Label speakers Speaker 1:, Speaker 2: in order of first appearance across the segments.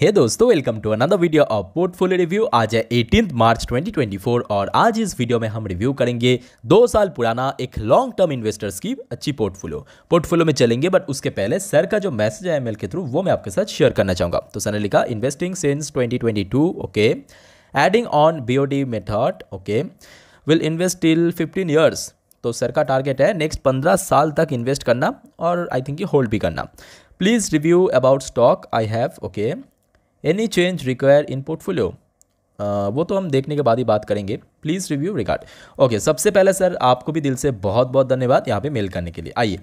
Speaker 1: हे दोस्तों welcome to another video of portfolio review आज है एटीन मार्च 2024 और आज इस वीडियो में हम रिव्यू करेंगे दो साल पुराना एक लॉन्ग टर्म इन्वेस्टर्स की अच्छी पोर्टफोलियो पोर्टफोलियो में चलेंगे बट उसके पहले सर का जो मैसेज है एमएल के थ्रू वो मैं आपके साथ शेयर करना चाहूँगा तो सर ने लिखा investing since twenty okay adding on B method okay will invest till fifteen years तो सर का टारगेट है नेक्स्ट पंद्रह साल तक इन्वेस्ट करना और आई थिंक होल्ड भी करना please review about stock I have okay any change require in portfolio वो तो हम देखने के बाद ही बात करेंगे प्लीज़ रिव्यू रिकार्ड ओके सबसे पहले सर आपको भी दिल से बहुत बहुत धन्यवाद यहाँ पे मेल करने के लिए आइए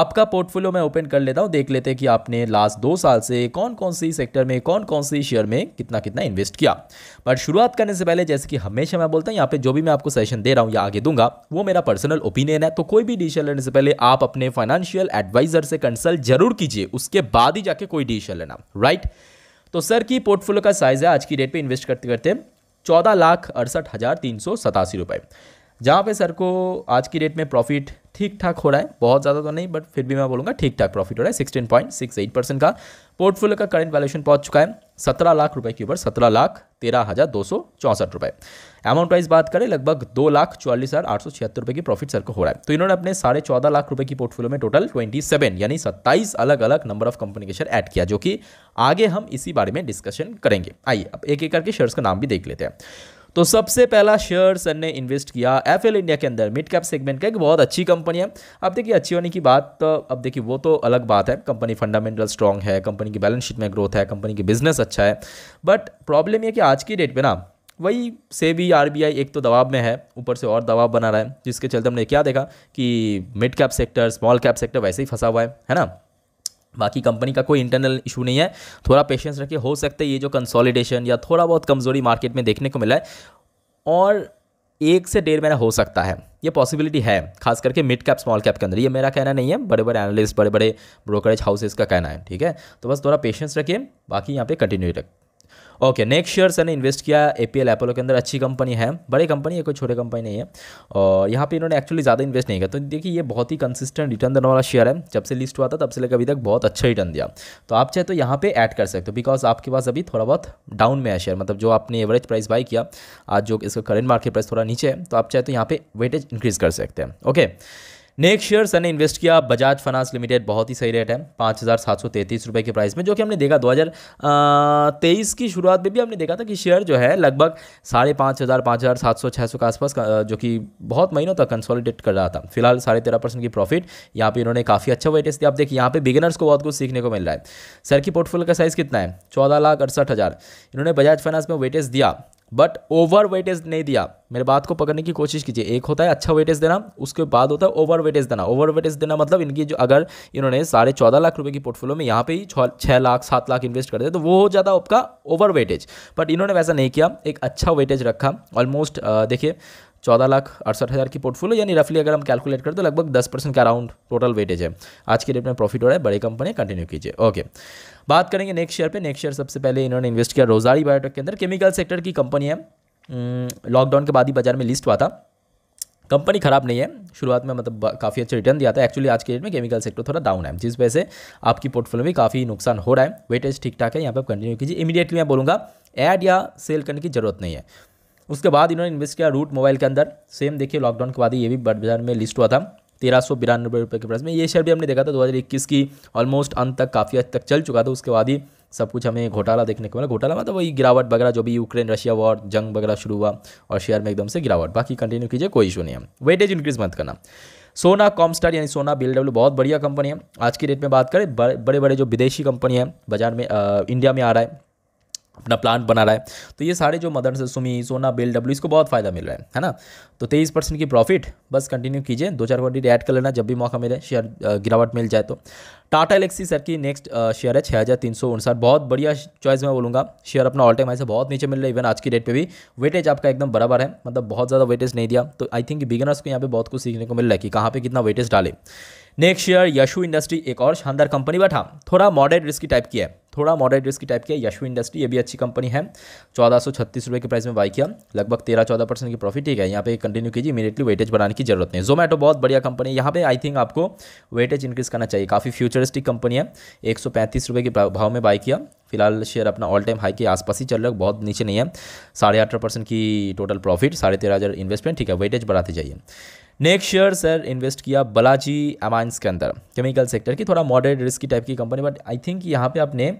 Speaker 1: आपका पोर्टफोलियो मैं ओपन कर लेता हूँ देख लेते हैं कि आपने लास्ट दो साल से कौन कौन सी सेक्टर में कौन कौन सी शेयर में कितना कितना इन्वेस्ट किया बट शुरुआत करने से पहले जैसे कि हमेशा मैं बोलता हूँ यहाँ पर जो भी मैं आपको सेशन दे रहा हूँ या आगे दूंगा वो मेरा पर्सनल ओपिनियन है तो कोई भी डिसीजन लेने से पहले आप अपने फाइनेंशियल एडवाइजर से कंसल्ट जरूर कीजिए उसके बाद ही जाके कोई डिसीजन लेना राइट right? तो सर की पोर्टफोलियो का साइज़ है आज की डेट पे इन्वेस्ट करते करते चौदह लाख अड़सठ हज़ार तीन सौ सतासी रुपये जहाँ पर सर को आज की डेट में प्रॉफिट ठीक ठाक हो रहा है बहुत ज़्यादा तो नहीं बट फिर भी मैं बोलूँगा ठीक ठाक प्रॉफिट हो रहा है sixteen point six eight percent का पोर्टफोलियो का करंट वैल्यूशन पहुँच चुका है सत्रह लाख रुपये के ऊपर सत्रह लाख तेरह हज़ार दो सौ चौंसठ रुपये अमाउंट वाइज बात करें लगभग दो लाख चौवालीस हज़ार आठ सौ छिहत्तर रुपये की प्रॉफिट सर को हो रहा है तो इन्होंने अपने साढ़े चौदह लाख रुपये की पोर्टफोलियो में टोटल ट्वेंटी सेवन यानी सत्ताईस अलग अलग नंबर ऑफ कंपनी के शेयर ऐड किया जो कि आगे हम इसी बारे में डिस्कशन करेंगे आइए अब एक एक करके शेयर्स का नाम भी देख लेते हैं तो सबसे पहला शेयर सर ने इन्वेस्ट किया एफ इंडिया के अंदर मिड कैप सेगमेंट का एक बहुत अच्छी कंपनी है अब देखिए अच्छी होने की बात तो अब देखिए वो तो अलग बात है कंपनी फंडामेंटल स्ट्रांग है कंपनी की बैलेंस शीट में ग्रोथ है कंपनी की बिजनेस अच्छा है बट प्रॉब्लम यह कि आज की डेट में ना वही से भी आर एक तो दबाव में है ऊपर से और दबाव बना रहा है जिसके चलते हमने क्या देखा कि mid cap sector small cap sector वैसे ही फंसा हुआ है है ना बाकी कंपनी का कोई इंटरनल इशू नहीं है थोड़ा पेशेंस रखिए हो सकता है ये जो कंसोलिडेशन या थोड़ा बहुत कमज़ोरी मार्केट में देखने को मिला है और एक से डेढ़ महीना हो सकता है ये पॉसिबिलिटी है खास करके मिड कैप स्मॉल कैप के अंदर ये मेरा कहना नहीं है बड़े बड़े एनालिस्ट बड़े बड़े ब्रोकरेज हाउसेज का कहना है ठीक है तो बस थोड़ा पेशेंस रखिए बाकी यहाँ पे कंटिन्यू रख ओके नेक्स्ट शेयर सर ने इन्वेस्ट किया ए पी एल एपोलो के अंदर अच्छी कंपनी है बड़ी कंपनी है कोई छोटे कंपनी नहीं है और यहाँ पे इन्होंने एक्चुअली ज़्यादा इन्वेस्ट नहीं किया तो देखिए ये बहुत ही कंसिस्टेंट रिटर्न देने वाला शेयर है जब से लिस्ट हुआ था तब से लेकर अभी तक बहुत अच्छा रिटर्न दिया तो आप चाहे तो यहाँ पर ऐड कर सकते हो बिकॉज आपके पास अभी थोड़ा बहुत डाउन में है शेयर मतलब जो आपने एवरेज प्राइस बाई किया आज जो इसका करेंट मार्केट प्राइस थोड़ा नीचे है तो आप चाहे तो यहाँ पर वेटेज इंक्रीज़ कर सकते हैं ओके नेक्स्ट शेयर सर ने इन्वेस्ट किया बजाज फाइनेंस लिमिटेड बहुत ही सही रेट है पाँच हज़ार सात सौ तैंतीस रुपये के प्राइस में जो कि हमने देखा दो हज़ार तेईस की शुरुआत में भी हमने देखा था कि शेयर जो है लगभग साढ़े पाँच हज़ार पाँच हज़ार सात सौ छः सौ के आसपास जो कि बहुत महीनों तक कंसोलिडेट कर रहा था फिलहाल साढ़े तेरह परसेंट की प्रॉफिट यहाँ पर इन्होंने काफ़ी अच्छा वेटेज दिया आप देखिए यहाँ पे बिगिनर्स को बहुत कुछ सीखने को मिल रहा है सर की पोर्टफोलियो का साइज़ कितना है चौदह लाख अड़सठ हज़ार इन्होंने बजाज फाइनेंस में वेटेज दिया बट ओवर वेटेज नहीं दिया मेरे बात को पकड़ने की कोशिश कीजिए एक होता है अच्छा वेटेज देना उसके बाद होता है ओवर वेटेज देना ओवर वेटेज देना मतलब इनकी जो अगर इन्होंने साढ़े चौदह लाख रुपए की पोर्टफोलियो में यहाँ पे ही छः लाख सात लाख इन्वेस्ट कर दे तो वो हो जाता आपका ओवर वेटेज बट इन्होंने वैसा नहीं किया एक अच्छा वेटेज रखा ऑलमोस्ट देखिए चौदह लाख अड़सठ हज़ार की पोर्टफोलियो यानी रफली अगर हम कैलकुलेट करें तो लगभग दस परसेंट के अराउंड टोटल वेटेज है आज के डेट में प्रॉफिट हो रहा है बड़ी कंपनी कंटिन्यू कीजिए ओके बात करेंगे नेक्स्ट शेयर पे नेक्स्ट शेयर सबसे पहले इन्होंने इन्वेस्ट किया रोजारी बायोटेक के अंदर केमिकल सेक्टर की कंपनी है लॉकडाउन हम्म, के बाद ही बाजार में लिस्ट हुआ था कंपनी खराब नहीं है शुरुआत में मतलब काफ़ी अच्छा रिटर्न दिया था एक्चुअली आज के डेट में केमिकल सेक्टर थोड़ा डाउन है जिस वजह से आपकी पोर्टफोलियो में काफ़ी नुकसान हो रहा है वेटेज ठीक ठाक है यहाँ पर कंटिन्यू कीजिए इमीडिएटली मैं बोलूँगा ऐड या सेल करने की जरूरत नहीं है उसके बाद इन्होंने इन्वेस्ट किया रूट मोबाइल के अंदर सेम देखिए लॉकडाउन के बाद ये भी बाजार में लिस्ट हुआ था तेरह सौ बिरानवे रुपये के प्राइस में ये शेयर भी हमने देखा था दो हज़ार इक्कीस की ऑलमोस्ट अंत तक काफ़ी हद तक चल चुका था उसके बाद ही सब कुछ हमें घोटाला देखने को मिला घोटाला मतलब वही गिरावट वगैरह जो भी यूक्रेन रशिया वॉर जंग वगैरह शुरू हुआ और शेयर में एकदम से गिरावट बाकी कंटिन्यू कीजिए कोई इशू नहीं है वेटेज इंक्रीज मत करना सोना कॉमस्टार यानी सोना बी बहुत बढ़िया कंपनी है आज की डेट में बात करें बड़े बड़े जो विदेशी कंपनी है बाजार में इंडिया में आ रहा है अपना प्लांट बना रहा है तो ये सारे जो मदर सुमी सोना बिल डब्ल्यू इसको बहुत फ़ायदा मिल रहा है है ना तो तेईस परसेंट की प्रॉफिट बस कंटिन्यू कीजिए दो चार क्वान्टिटी ऐड कर लेना जब भी मौका मिले शेयर गिरावट मिल जाए तो टाटा एलेक्सी सर की नेक्स्ट शेयर है छः हज़ार तीन सौ उनसठ बहुत बढ़िया चॉइस मैं बोलूँगा शेयर अपना ऑल टाइम ऐसे बहुत नीचे मिल रहा है इवन आज की डेट पर भी वेटेज आपका एकदम बराबर है मतलब बहुत ज़्यादा वेटेज नहीं दिया तो आई थिंक बिगनर्स को यहाँ पर बहुत कुछ सीखने को मिल रहा है कि कहाँ पर कितना वेटेज डाले नेक्स्ट शेयर यशु इंडस्ट्री एक और शानदार कंपनी बट हाँ थोड़ा मॉडरेट रिस्क टाइप की है थोड़ा मॉडरेट रिस्क टाइप किया यशवी इंडस्ट्री ये भी अच्छी कंपनी है चौदह सौ छत्तीस रुपये के प्राइस में बाई किया लगभग तेरह चौदह परसेंट की प्रॉफिट ठीक है यहाँ पे कंटिन्यू कीजिए इमीडिएटली वेटेज बढ़ाने की जरूरत नहीं जोमेटो बहुत बढ़िया कंपनी है यहाँ पे आई थिंक आपको वेटेज इंक्रीज करना चाहिए काफ़ी फ्यूचरिस्टिक कंपनी है एक सौ पैंतीस रुपये के भाव में बाई किया फिलहाल शेयर अपना ऑल टाइम हाई के आसपास ही चल रहा है बहुत नीचे नहीं है साढ़े अठारह परसेंट की टोटल प्रॉफिट साढ़े तेरह हज़ार इन्वेस्टमेंट ठीक है वेटेज बढ़ाते जाइए नेक्स्ट शेयर सर इन्वेस्ट किया बलाजी अमाइंस के अंदर केमिकल सेक्टर की थोड़ा मॉडरेट रिस्क की टाइप की कंपनी बट आई थिंक यहाँ पे आपने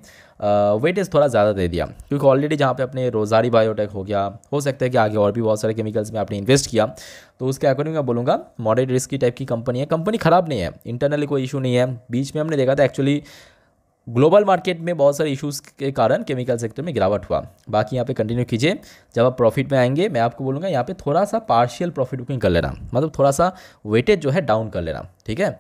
Speaker 1: वेटेज थोड़ा ज़्यादा दे दिया क्योंकि ऑलरेडी जहाँ पे आपने रोजारी बायोटेक हो गया हो सकता है कि आगे और भी बहुत सारे केमिकल्स में आपने इन्वेस्ट किया तो उसके अकॉर्डिंग मैं बोलूँगा मॉडरेट रिस्क की टाइप की कंपनी है कंपनी ख़राब नहीं है इंटरनली कोई इशू नहीं है बीच में हमने देखा था एक्चुअली ग्लोबल मार्केट में बहुत सारे इश्यूज़ के कारण केमिकल सेक्टर में गिरावट हुआ बाकी यहाँ पे कंटिन्यू कीजिए जब आप प्रॉफिट में आएंगे मैं आपको बोलूँगा यहाँ पे थोड़ा सा पार्शियल प्रॉफिट बुकिंग कर लेना मतलब थोड़ा सा वेटेज जो है डाउन कर लेना ठीक है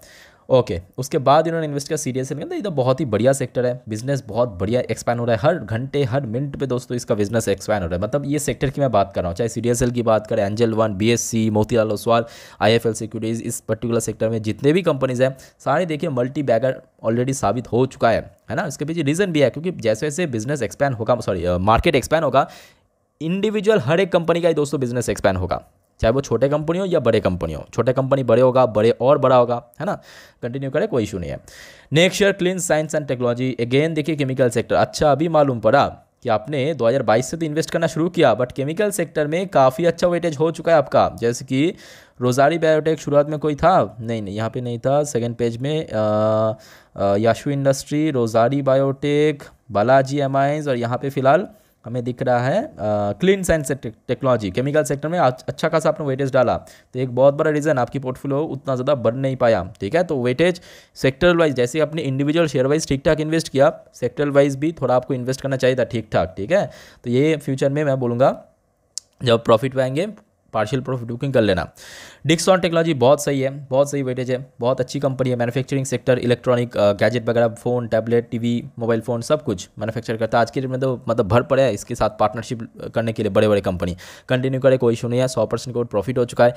Speaker 1: ओके उसके बाद इन्होंने इन्वेस्ट किया सीरियसली कहते इधर बहुत ही बढ़िया सेक्टर है बिजनेस बहुत बढ़िया एक्सपैंड हो रहा है हर घंटे हर मिनट पे दोस्तों इसका बिजनेस एक्सपैंड हो रहा है मतलब ये सेक्टर की मैं बात कर रहा हूँ चाहे सी की बात करें Angel One B S C Motilal Oswal I F L securities इस पर्टिकुलर सेक्टर में जितने भी कंपनीज़ हैं सारे देखिए मल्टी बैगर ऑलरेडी साबित हो चुका है है ना इसके पीछे रीज़न भी है क्योंकि जैसे जैसे बिजनेस एक्सपैंड होगा सॉरी मार्केट एक्सपैंड होगा इंडिविजुअल हर एक कंपनी का ही दोस्तों बिजनेस एक्सपैंड होगा चाहे वो छोटे कंपनी हो या बड़े कंपनी हो छोटे कंपनी बड़े होगा बड़े और बड़ा होगा है ना कंटिन्यू करें कोई इशू नहीं है next year clean science and technology again देखिए केमिकल सेक्टर अच्छा अभी मालूम पड़ा कि आपने 2022 से तो इन्वेस्ट करना शुरू किया बट केमिकल सेक्टर में काफ़ी अच्छा वेटेज हो चुका है आपका जैसे कि रोजारी बायोटेक शुरुआत में कोई था नहीं नहीं यहाँ पे नहीं था सेकंड पेज में Yasho industry Rossari biotech Balaji amines और यहाँ पे फिलहाल हमें दिख रहा है clean science technology chemical sector में अच्छा खासा आपने वेटेज डाला तो एक बहुत बड़ा रीज़न आपकी पोर्टफोलियो उतना ज़्यादा बढ़ नहीं पाया ठीक है तो वेटेज सेक्टर वाइज जैसे आपने इंडिविजुअल शेयर वाइज ठीक ठाक इन्वेस्ट किया सेक्टर वाइज भी थोड़ा आपको इन्वेस्ट करना चाहिए था ठीक ठाक ठीक है तो ये फ्यूचर में मैं बोलूँगा जब प्रॉफिट पाएंगे पार्शियल प्रॉफिट बुकिंग कर लेना डिक्सॉन टेक्नोलॉजी बहुत सही है बहुत सही वेटेज है बहुत अच्छी कंपनी है मैनुफैक्चरिंग सेक्टर इलेक्ट्रॉनिक गैजेट वगैरह phone tablet TV mobile phone सब कुछ मैनुफैक्चर करता है आज के डेट में तो मतलब भर पड़े है इसके साथ पार्टनरशिप करने के लिए बड़े बड़े कंपनी कंटिन्यू करे कोई इशू नहीं है सौ परसेंट प्रॉफिट हो चुका है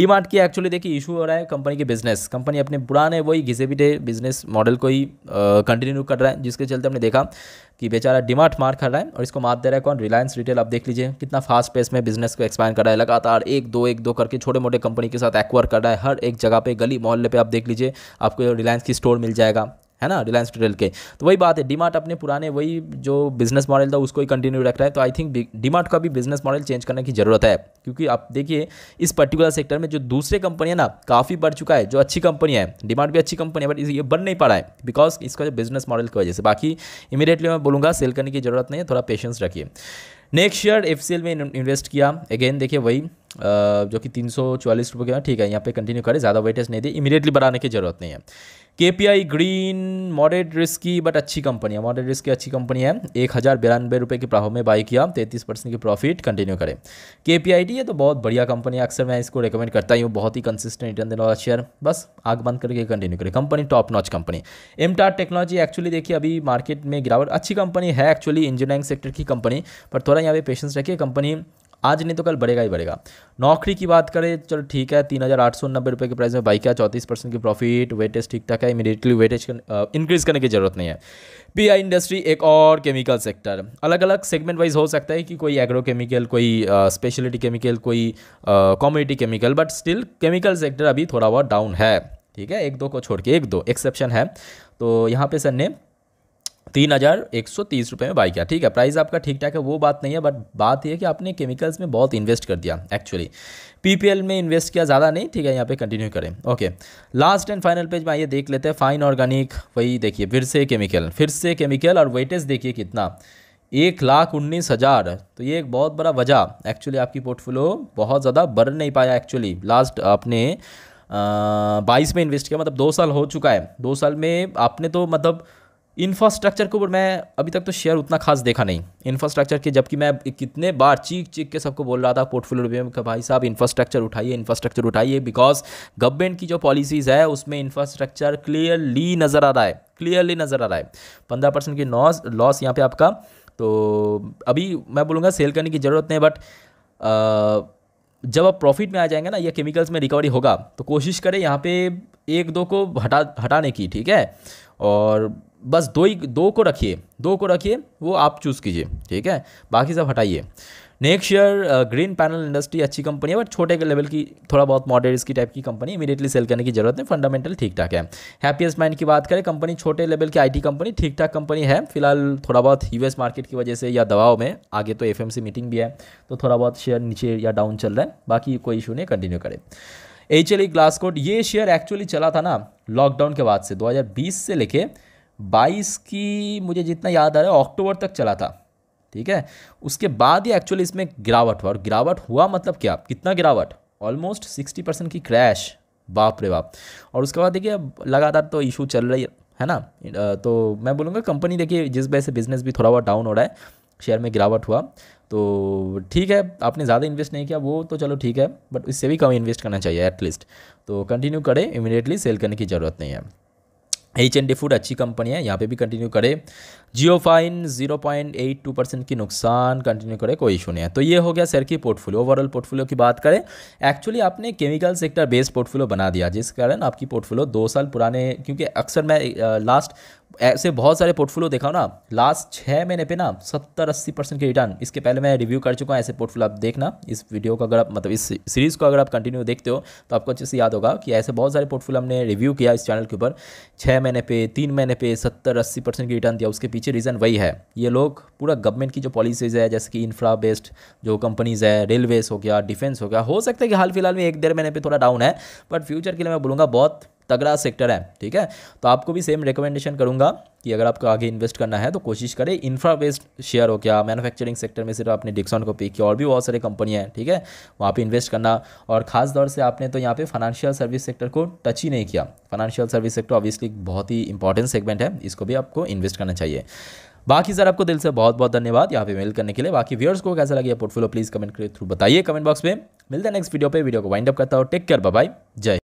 Speaker 1: डी मार्ट की एक्चुअली देखिए इशू हो रहा है कंपनी के बिजनेस कंपनी अपने पुराने वही घिसे बिजनेस मॉडल को ही कंटिन्यू कर रहा है जिसके चलते हमने देखा कि बेचारा डिमांड मार कर रहा है और इसको मार दे रहा है कौन रिलायंस रिटेल आप देख लीजिए कितना फास्ट पेस में बिजनेस को एक्सपैंड कर रहा है लगातार एक दो एक दो करके छोटे मोटे कंपनी के साथ एक्वायर कर रहा है हर एक जगह पे गली मोहल्ले पे आप देख लीजिए आपको रिलायंस की स्टोर मिल जाएगा है ना रिलायंस रिटेल के तो वही बात है डीमार्ट अपने पुराने वही जो बिजनेस मॉडल था उसको ही कंटिन्यू रख रहा है तो आई थिंक डीमार्ट का भी बिजनेस मॉडल चेंज करने की ज़रूरत है क्योंकि आप देखिए इस पर्टिकुलर सेक्टर में जो दूसरे कंपनियाँ ना काफ़ी बढ़ चुका है जो अच्छी कंपनी है डीमार्ट भी अच्छी कंपनी है बट ये बढ़ नहीं पा रहा है बिकॉज इसका जो बिजनेस मॉडल की वजह से बाकी इमीडिएटली मैं बोलूँगा सेल करने की ज़रूरत नहीं है थोड़ा पेशेंस रखिए नेक्स्ट ईयर एफ में इन्वेस्ट किया अगेन देखिए वही जो कि तीन सौ चालीस रुपये के ठीक है यहाँ पे कंटिन्यू करें ज़्यादा वेटेज नहीं दी इमीडिएटली बढ़ाने की जरूरत नहीं है K P I green moderate risk की बट अच्छी कंपनी है मॉडरेट रिस्क की अच्छी कंपनी है एक हज़ार बिरानवे रुपये के प्राव में बाई किया तैंतीस परसेंट की प्रॉफिट कंटिन्यू करें के पी आई टी है तो बहुत बढ़िया कंपनी है अक्सर मैं इसको रिकमेंड करता ही हूँ बहुत ही कंसिस्टेंट रिटर्न देने वाला शेयर बस आग बंद करके कंटिन्यू करें company top notch company MTAR technology actually देखिए अभी मार्केट में गिरावट अच्छी कंपनी है एक्चुअली इंजीनियरिंग सेक्टर की कंपनी पर थोड़ा यहाँ पे पेशेंस रखिए कंपनी आज नहीं तो कल बढ़ेगा ही बढ़ेगा नौकरी की बात करें चलो ठीक है तीन हज़ार आठ सौ नब्बे रुपये के प्राइस में बाइक है चौंतीस परसेंट की प्रॉफिट वेटेज ठीक ठाक है इमीडिएटली वेटेज इंक्रीज़ करने की ज़रूरत नहीं है पी आई इंडस्ट्री एक और केमिकल सेक्टर अलग अलग सेगमेंट वाइज हो सकता है कि कोई एग्रो केमिकल कोई स्पेशलिटी केमिकल कोई commodity chemical but still chemical sector अभी थोड़ा बहुत डाउन है ठीक है एक दो को छोड़ के एक दो एक्सेप्शन है तो यहाँ पे सर ने तीन हज़ार एक सौ तीस रुपये में बाई किया ठीक है प्राइस आपका ठीक ठाक है वो बात नहीं है बट बात यह है कि आपने केमिकल्स में बहुत इन्वेस्ट कर दिया एक्चुअली पीपीएल में इन्वेस्ट किया ज़्यादा नहीं ठीक है यहाँ पे कंटिन्यू करें okay last and final page में आइए देख लेते हैं फाइन ऑर्गेनिक वही देखिए फिर से केमिकल फिर से केमिकल और वेटेज देखिए कितना एक लाख उन्नीस हज़ार तो ये एक बहुत बड़ा वजह एक्चुअली आपकी पोर्टफोलियो बहुत ज़्यादा बढ़ नहीं पाया एक्चुअली लास्ट आपने बाईस में इन्वेस्ट किया मतलब दो साल हो चुका है दो साल में आपने तो मतलब इंफ्रास्ट्रक्चर के ऊपर मैं अभी तक तो शेयर उतना खास देखा नहीं इंफ्रास्ट्रक्चर के जबकि मैं कितने बार चीख चीख के सबको बोल रहा था पोर्टफोलियो में भाई साहब इंफ्रास्ट्रक्चर उठाइए इंफ्रास्ट्रक्चर उठाइए बिकॉज गवर्नमेंट की जो पॉलिसीज़ है उसमें इंफ्रास्ट्रक्चर क्लियरली नज़र आ रहा है क्लियरली नज़र आ रहा है पंद्रह परसेंट की लॉस लॉस यहाँ पर आपका तो अभी मैं बोलूँगा सेल करने की ज़रूरत नहीं बट जब आप प्रॉफिट में आ जाएंगे ना या केमिकल्स में रिकवरी होगा तो कोशिश करें यहाँ पे एक दो को हटा हटाने की ठीक है और बस दो ही दो को रखिए दो को रखिए वो आप चूज़ कीजिए ठीक है बाकी सब हटाइए next year green panel industry अच्छी कंपनी है बट छोटे लेवल की थोड़ा बहुत मॉडल इसकी टाइप की कंपनी इमीडिएटली सेल करने की जरूरत है फंडामेंटल ठीक ठाक है हैप्पीएस्ट माइंड की बात करें कंपनी छोटे लेवल की आईटी कंपनी ठीक ठाक कंपनी है फिलहाल थोड़ा बहुत यूएस मार्केट की वजह से या दबाव में आगे तो एफ मीटिंग भी है तो थोड़ा बहुत शेयर नीचे या डाउन चल रहा है बाकी कोई इशू नहीं कंटिन्यू करें एच एल ये शेयर एक्चुअली चला था ना लॉकडाउन के बाद से दो से लेके बाईस की मुझे जितना याद आ रहा है अक्टूबर तक चला था ठीक है उसके बाद ही एक्चुअली इसमें गिरावट हुआ और गिरावट हुआ मतलब क्या कितना गिरावट ऑलमोस्ट सिक्सटी परसेंट की क्रैश बाप रे बाप और उसके बाद देखिए लगातार तो इशू चल रही है है ना तो मैं बोलूँगा कंपनी देखिए जिस वजह से बिज़नेस भी थोड़ा बहुत डाउन हो रहा है शेयर में गिरावट हुआ तो ठीक है आपने ज़्यादा इन्वेस्ट नहीं किया वो तो चलो ठीक है बट इससे भी कम इन्वेस्ट करना चाहिए एटलीस्ट तो कंटिन्यू करें इमिडिएटली सेल करने की ज़रूरत नहीं है एच एंड फूड अच्छी कंपनी है यहाँ पे भी कंटिन्यू करे Jio fin zero point eight two percent की नुकसान कंटिन्यू करे कोई इशू नहीं है तो ये हो गया सर की पोर्टफोलियो ओवरऑल पोर्टफोलियो की बात करें एक्चुअली आपने केमिकल सेक्टर बेस्ड पोर्टफोलियो बना दिया जिस कारण आपकी पोर्टफोलियो दो साल पुराने क्योंकि अक्सर मैं लास्ट ऐसे बहुत सारे पोर्टफोलियो देखा ना लास्ट छः महीने पे ना सत्तर अस्सी परसेंट के रिटर्न इसके पहले मैं रिव्यू कर चुका हूँ ऐसे पोर्टफोलियो आप देखना इस वीडियो को अगर आप मतलब इस सीरीज़ को अगर आप कंटिन्यू देखते हो तो आपको अच्छे से याद होगा कि ऐसे बहुत सारे पोर्टफोलियो हमने रिव्यू किया इस चैनल के ऊपर छः महीने पे तीन महीने पे सत्तर अस्सी परसेंट की रिटर्न दिया उसके पीछे रीज़न वही है ये लोग पूरा गवर्नमेंट की जो पॉलिसीज़ है जैसे कि इंफ्रा बेस्ड जो कंपनीज़ है रेलवेज़ हो गया डिफेंस हो गया हो सकता है कि हाल फिलहाल में एक डेढ़ महीने पर थोड़ा डाउन है बट फ्यूचर के लिए मैं बोलूँगा बहुत तगड़ा सेक्टर है ठीक है तो आपको भी सेम रिकमेंडेशन करूँगा कि अगर आपको आगे इन्वेस्ट करना है तो कोशिश करें इंफ्रा बेस्ड शेयर हो क्या मैन्युफैक्चरिंग सेक्टर में सिर्फ आपने डिक्सॉन को पिक किया और भी बहुत सारी कंपनियां हैं ठीक है वहाँ पे इन्वेस्ट करना और खास तौर से आपने तो यहाँ पे फाइनेंशियल सर्विस सेक्टर को टच ही नहीं किया फाइनेंशियल सर्विस सेक्टर ऑब्वियसली बहुत ही इंपॉर्टेंट सेगमेंट है इसको भी आपको इन्वेस्ट करना चाहिए बाकी सर आपको दिल से बहुत बहुत धन्यवाद यहाँ पे मेल करने के लिए बाकी व्यूअर्स को कैसा लगे पोर्टफोलियो प्लीज़ कमेंट के थ्रू बताइए कमेंट बॉक्स में मिलते हैं नेक्स्ट वीडियो पे वीडियो को वाइंड अप करता हूँ टेक केयर बाय जय